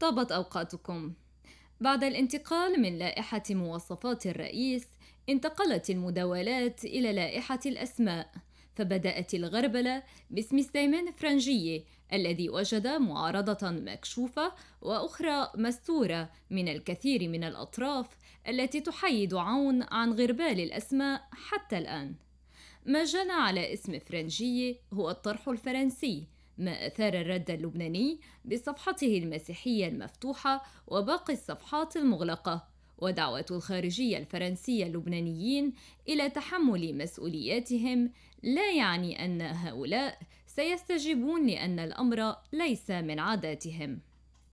طابت أوقاتكم بعد الانتقال من لائحة مواصفات الرئيس انتقلت المداولات إلى لائحة الأسماء فبدأت الغربلة باسم سليمان فرنجية الذي وجد معارضة مكشوفة وأخرى مستورة من الكثير من الأطراف التي تحيد عون عن غربال الأسماء حتى الآن ما جنى على اسم فرنجية هو الطرح الفرنسي ما أثار الرد اللبناني بصفحته المسيحية المفتوحة وباقي الصفحات المغلقة ودعوة الخارجية الفرنسية اللبنانيين إلى تحمل مسؤولياتهم لا يعني أن هؤلاء سيستجيبون لأن الأمر ليس من عاداتهم